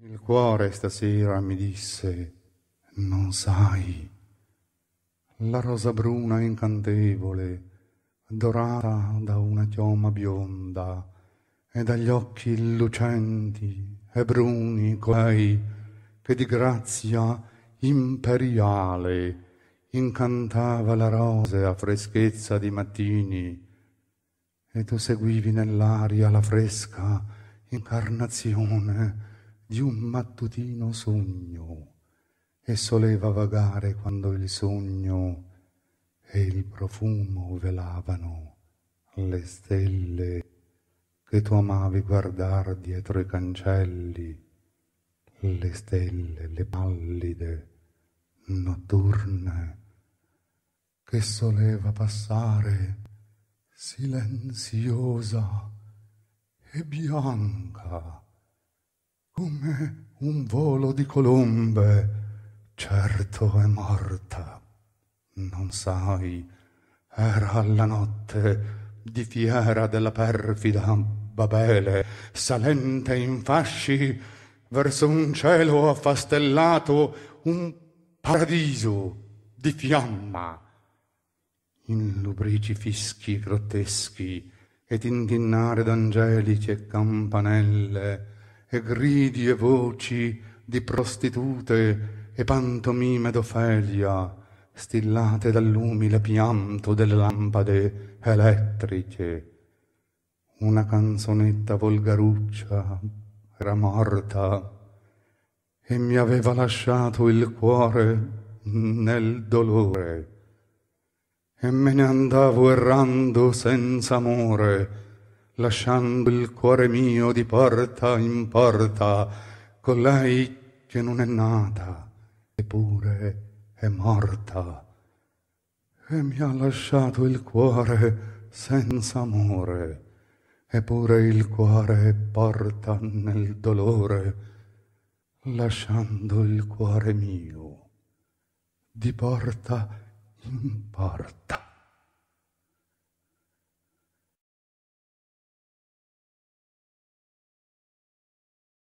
Il cuore stasera mi disse, non sai, la rosa bruna incantevole, dorata da una chioma bionda, e dagli occhi lucenti e bruni quei che di grazia imperiale incantava la rosea freschezza di mattini, e tu seguivi nell'aria la fresca incarnazione di un mattutino sogno e soleva vagare quando il sogno e il profumo velavano le stelle che tu amavi guardar dietro i cancelli, le stelle, le pallide, notturne, che soleva passare silenziosa e bianca come un volo di colombe, certo è morta. Non sai, era la notte di fiera della perfida Babele, salente in fasci verso un cielo affastellato, un paradiso di fiamma. In lubrici fischi grotteschi e tintinnare d'angelici e campanelle, e gridi e voci di prostitute e pantomime d'Ofelia, stillate dall'umile pianto delle lampade elettriche. Una canzonetta volgaruccia era morta e mi aveva lasciato il cuore nel dolore. E me ne andavo errando senza amore, lasciando il cuore mio di porta in porta con lei che non è nata eppure è morta e mi ha lasciato il cuore senza amore eppure il cuore porta nel dolore lasciando il cuore mio di porta in porta